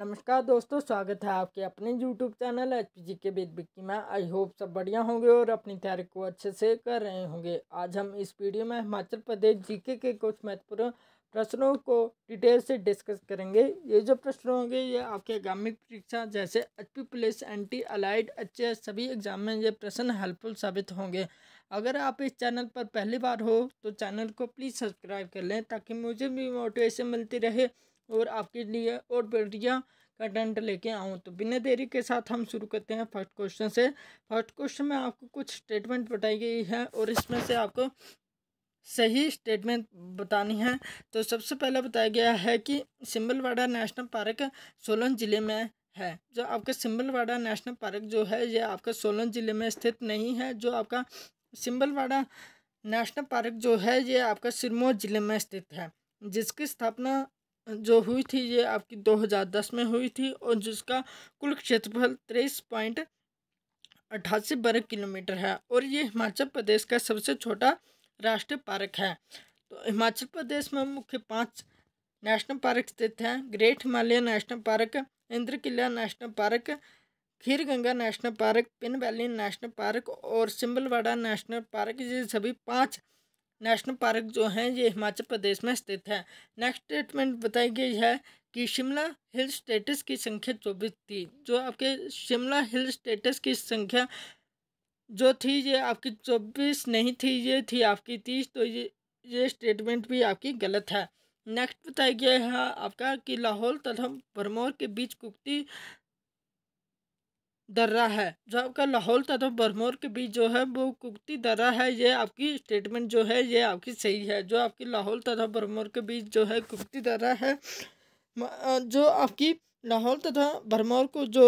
नमस्कार दोस्तों स्वागत है आपके अपने YouTube channel H P G K बेद बिक्की में आई होप सब बढ़िया होंगे और अपनी तैयारी को अच्छे से कर रहे होंगे आज हम इस वीडियो में हिमाचल प्रदेश जीके के कुछ महत्वपूर्ण प्रश्नों को डिटेल से डिस्कस करेंगे ये जो प्रश्न होंगे ये आपके आगामी परीक्षा जैसे एच पी पुलिस एंटी अलाइड एच सभी एग्जाम में ये प्रश्न हेल्पफुल साबित होंगे अगर आप इस चैनल पर पहली बार हो तो चैनल को प्लीज़ सब्सक्राइब कर लें ताकि मुझे भी मोटिवेशन मिलती रहे और आपके लिए और बढ़िया कंटेंट लेके आऊँ तो बिना देरी के साथ हम शुरू करते हैं फर्स्ट क्वेश्चन से फर्स्ट क्वेश्चन में आपको कुछ स्टेटमेंट बताई गई है और इसमें से आपको सही स्टेटमेंट बतानी है तो सबसे पहले बताया गया है कि सिम्बलवाड़ा नेशनल पार्क सोलन ज़िले में है जो आपका सिम्बलवाड़ा नेशनल पार्क जो है ये आपका सोलन ज़िले में स्थित नहीं है जो आपका सिम्बलवाड़ा नेशनल पार्क जो है ये आपका सिरमौर ज़िले में स्थित है जिसकी स्थापना जो हुई थी ये आपकी 2010 में हुई थी और जिसका कुल क्षेत्रफल तेईस पॉइंट अट्ठासी वर्ग किलोमीटर है और ये हिमाचल प्रदेश का सबसे छोटा राष्ट्रीय पार्क है तो हिमाचल प्रदेश में मुख्य पांच नेशनल पार्क स्थित हैं great Himalaya national park Inderkilla national park Khirganga national park Pin valley national park और सिम्बलवाड़ा नेशनल पार्क ये सभी पाँच नेशनल पार्क जो हैं ये हिमाचल प्रदेश में स्थित है नेक्स्ट स्टेटमेंट बताई गई है कि शिमला हिल स्टेटस की संख्या चौबीस थी जो आपके शिमला हिल स्टेटस की संख्या जो थी ये आपकी चौबीस नहीं थी ये थी आपकी तीस तो ये ये स्टेटमेंट भी आपकी गलत है नेक्स्ट बताया गया है आपका कि लाहौल तथा भरमौर के बीच कुख्ती दर्रा है जो आपका लाहौल तथा बरमौर के बीच जो है वो कुकती दर्रा है ये आपकी स्टेटमेंट जो है ये आपकी सही है जो आपकी लाहौल तथा बरमौर के बीच जो है कुकती दर्रा है जो आपकी लाहौल तथा भरमौर को जो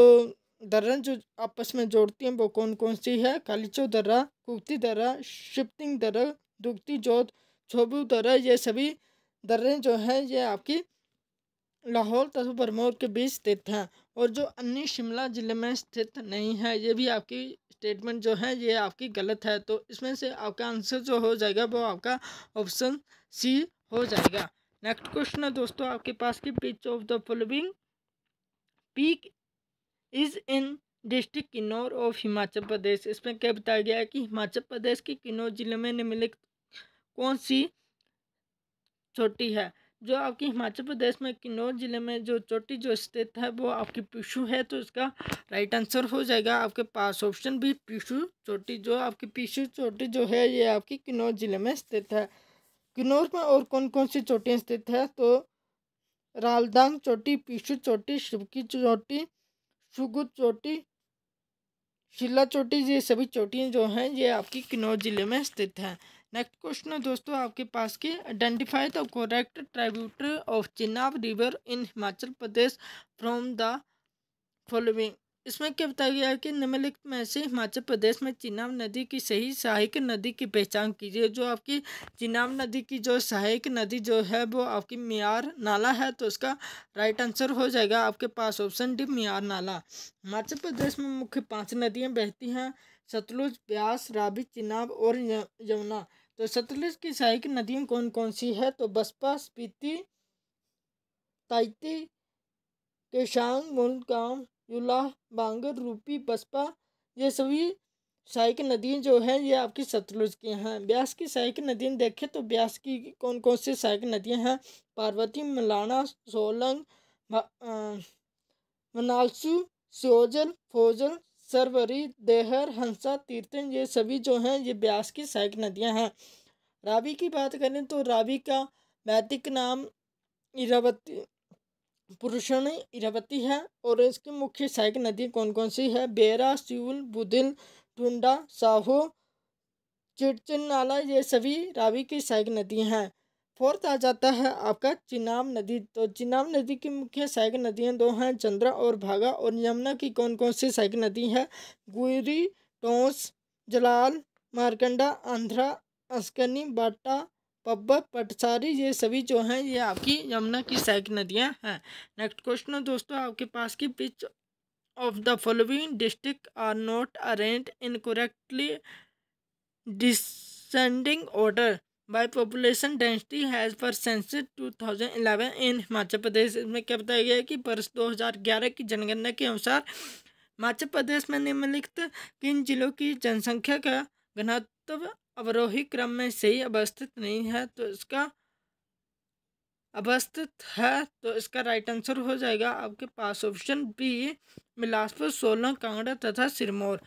दर्रा जो आपस में जोड़ती हैं वो कौन कौन सी है कालीचो दर्रा कुकती दर्रा शिफ्टिंग दर्रा दुगती जोत छोबू दर्रा ये सभी दर्रे जो हैं ये आपकी लाहौर तथा भरमौर के बीच स्थित है और जो अन्य शिमला ज़िले में स्थित नहीं है ये भी आपकी स्टेटमेंट जो है ये आपकी गलत है तो इसमें से आपका आंसर जो हो जाएगा वो आपका ऑप्शन सी हो जाएगा नेक्स्ट क्वेश्चन है दोस्तों आपके पास की which of the following peak is in district Kinnaur of Himachal Pradesh इसमें क्या बताया गया है कि हिमाचल प्रदेश के किन्नौर जिले में निम्नलिखित कौन सी छोटी है जो आपकी हिमाचल प्रदेश में किन्नौर ज़िले में जो चोटी जो स्थित है वो आपकी पिशु है तो इसका राइट आंसर हो जाएगा आपके पास ऑप्शन भी पिशु चोटी जो आपकी पिशु चोटी जो है ये आपकी किन्नौर ज़िले में स्थित है किन्नौर में और कौन कौन सी चोटियाँ स्थित है तो रालदांग चोटी पिशु चोटी शिवकी चोटी शुगु चोटी शिला चोटी ये सभी चोटियाँ जो हैं ये आपकी किन्नौर ज़िले में स्थित हैं नेक्स्ट क्वेश्चन है दोस्तों आपके पास की identify the correct tributary of Chenab river in Himachal Pradesh from the following इसमें क्या बताया गया है कि निम्नलिखित में से हिमाचल प्रदेश में चिनाब नदी की सही सहायक नदी की पहचान कीजिए जो आपकी चिनाब नदी की जो सहायक नदी जो है वो आपकी मियार नाला है तो उसका राइट आंसर हो जाएगा आपके पास ऑप्शन डी मियार नाला हिमाचल प्रदेश में मुख्य पांच नदियां बहती हैं सतलुज ब्यास राबी चिनाब और यमुना तो सतलज की सहायक नदियाँ कौन कौन सी है तो बसपा स्पीति ताइती केशांग मुनगांव युला बांगर रूपी बसपा ये सभी सहायक नदियाँ जो हैं ये आपकी सतलुज की हैं ब्यास की सहायक नदियाँ देखें तो ब्यास की कौन कौन सी सहायक नदियाँ हैं पार्वती मलाना सोलंग अं, मनालसू सोजल फोजल सरवरी देहर हंसा तीर्थन ये सभी जो हैं ये ब्यास की सहायक नदियां हैं रावी की बात करें तो रावी का वैदिक नाम इरावती पुरुषण इरावती है और इसकी मुख्य सहायक नदी कौन कौन सी है बेरा सिउल बुदिल टुंडा साहो चिड़चिन नाला ये सभी रावी की सहायक नदी हैं फोर्थ आ जाता है आपका चिनाब नदी तो चिनाब नदी की मुख्य सहायक नदियाँ दो हैं चंद्रा और भागा और यमुना की कौन कौन सी सहायक नदी है गुरी टोंस जलाल मारकंडा आंध्रा अस्कनी बाटा पब्बा पटसारी ये सभी जो हैं ये आपकी यमुना की सहायक नदियाँ हैं नेक्स्ट क्वेश्चन है दोस्तों आपके पास की which of the following district are not arrange incorrectly descending order by population density as per census 2011 in Himachal Pradesh इसमें क्या बताया गया है कि वर्ष 2011 की जनगणना के अनुसार हिमाचल प्रदेश में निम्नलिखित किन जिलों की जनसंख्या का घनत्व अवरोही क्रम में सही अवस्थित नहीं है तो इसका अवस्थित है तो इसका राइट आंसर हो जाएगा आपके पास ऑप्शन बी बिलासपुर सोलन कांगड़ा तथा सिरमौर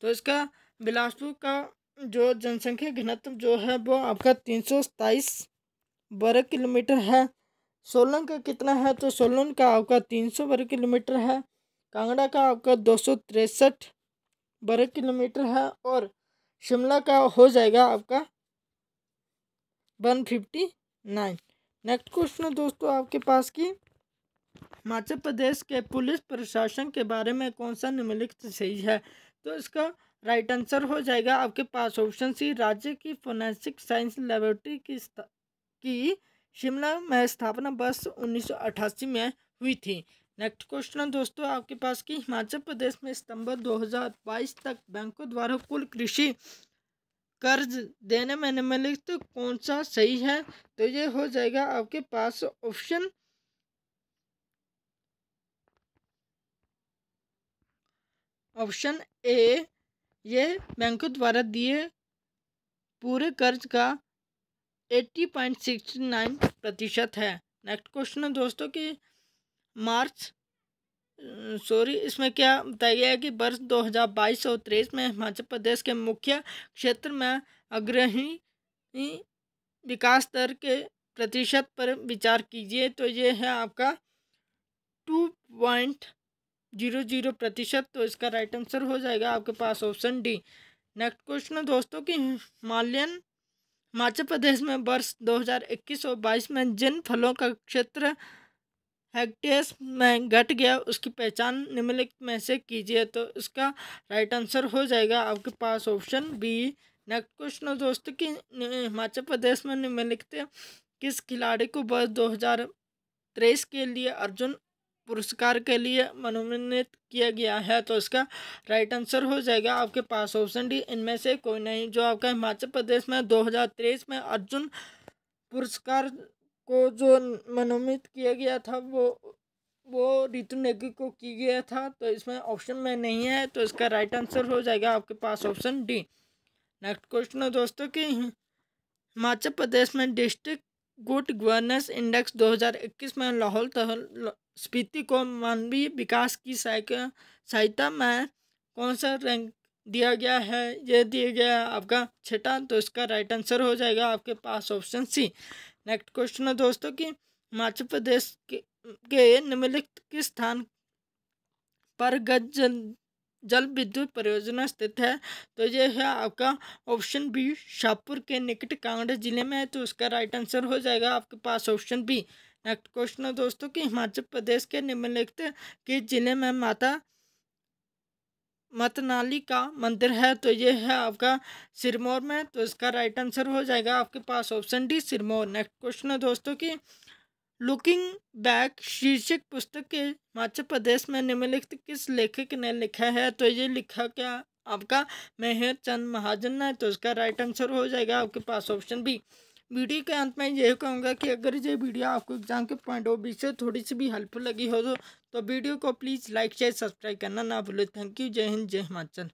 तो इसका बिलासपुर का जो जनसंख्या घनत्व जो है वो आपका तीन सौ सताईस वर्ग किलोमीटर है सोलन का कितना है तो सोलन का आपका तीन सौ वर्ग किलोमीटर है कांगड़ा का आपका दो सौ तिरसठ वर्ग किलोमीटर है और शिमला का हो जाएगा आपका one fifty nine next question है दोस्तों आपके पास की हिमाचल प्रदेश के पुलिस प्रशासन के बारे में कौन सा निम्नलिखित सही है तो इसका राइट आंसर हो जाएगा आपके पास ऑप्शन सी राज्य की फोनेंसिक साइंस लेबोरेटरी की की शिमला में स्थापना वर्ष उन्नीस में हुई थी नेक्स्ट क्वेश्चन दोस्तों आपके पास की हिमाचल प्रदेश में सितंबर 2022 तक बैंकों द्वारा कुल कृषि कर्ज देने में निम्नलिखित तो कौन सा सही है तो ये हो जाएगा आपके पास ऑप्शन ऑप्शन ए यह बैंकों द्वारा दिए पूरे कर्ज का एट्टी पॉइंट नाइन प्रतिशत है नेक्स्ट क्वेश्चन है दोस्तों कि मार्च सॉरी इसमें क्या बताया गया है कि वर्ष 2022 और तेईस में हिमाचल प्रदेश के मुख्य क्षेत्र में अग्रही विकास दर के प्रतिशत पर विचार कीजिए तो ये है आपका टू पॉइंट जीरो जीरो प्रतिशत तो इसका राइट आंसर हो जाएगा आपके पास ऑप्शन डी नेक्स्ट क्वेश्चन है दोस्तों कि हिमालयन हिमाचल प्रदेश में वर्ष 2021 और बाईस में जिन फलों का क्षेत्र हेक्टेस में घट गया उसकी पहचान निम्नलिखित में से कीजिए तो इसका राइट आंसर हो जाएगा आपके पास ऑप्शन बी नेक्स्ट क्वेश्चन है दोस्तों कि हिमाचल प्रदेश में निम्नलिखित किस खिलाड़ी को वर्ष दो हजार तेईस के लिए अर्जुन पुरस्कार के लिए मनोनीत किया गया है तो इसका राइट आंसर हो जाएगा आपके पास ऑप्शन डी इनमें से कोई नहीं जो आपका हिमाचल प्रदेश में 2023 में अर्जुन पुरस्कार को जो मनोनीत किया गया था वो वो रितु नेगी को की गया था तो इसमें ऑप्शन में नहीं है तो इसका राइट आंसर हो जाएगा आपके पास ऑप्शन डी नेक्स्ट क्वेश्चन है दोस्तों कि हिमाचल प्रदेश में डिस्ट्रिक्ट गुड गवर्नेंस इंडेक्स 2021 में लाहौल स्पीति को मानवीय विकास की सहायता में कौन सा रैंक दिया गया है ये दिया गया है आपका छठा तो इसका राइट आंसर हो जाएगा आपके पास ऑप्शन सी नेक्स्ट क्वेश्चन है दोस्तों कि हिमाचल प्रदेश के, के निम्नलिखित किस स्थान पर गज जल जल विद्युत परियोजना स्थित है तो ये है आपका ऑप्शन बी शाहपुर के निकट कांगड़ा जिले में है तो उसका राइट आंसर हो जाएगा आपके पास ऑप्शन बी नेक्स्ट क्वेश्चन है दोस्तों कि हिमाचल प्रदेश के निम्नलिखित किस जिले में माता मतनाली का मंदिर है तो ये है आपका सिरमौर में तो इसका राइट आंसर हो जाएगा आपके पास option D Sirmaur next question है दोस्तों की लुकिंग बैक शीर्षक पुस्तक के हिमाचल प्रदेश में निम्नलिखित किस लेखक ने लिखा है तो ये लिखा क्या आपका मेहर चंद महाजन ने तो इसका राइट आंसर हो जाएगा आपके पास ऑप्शन बी वीडियो के अंत में यह कहूँगा कि अगर ये वीडियो आपको एग्जाम के पॉइंट ऑफ व्यू से थोड़ी सी भी हेल्पफुल लगी हो तो, तो वीडियो को प्लीज़ लाइक शेयर सब्सक्राइब करना ना भूलें थैंक यू जय हिंद जय हिमाचल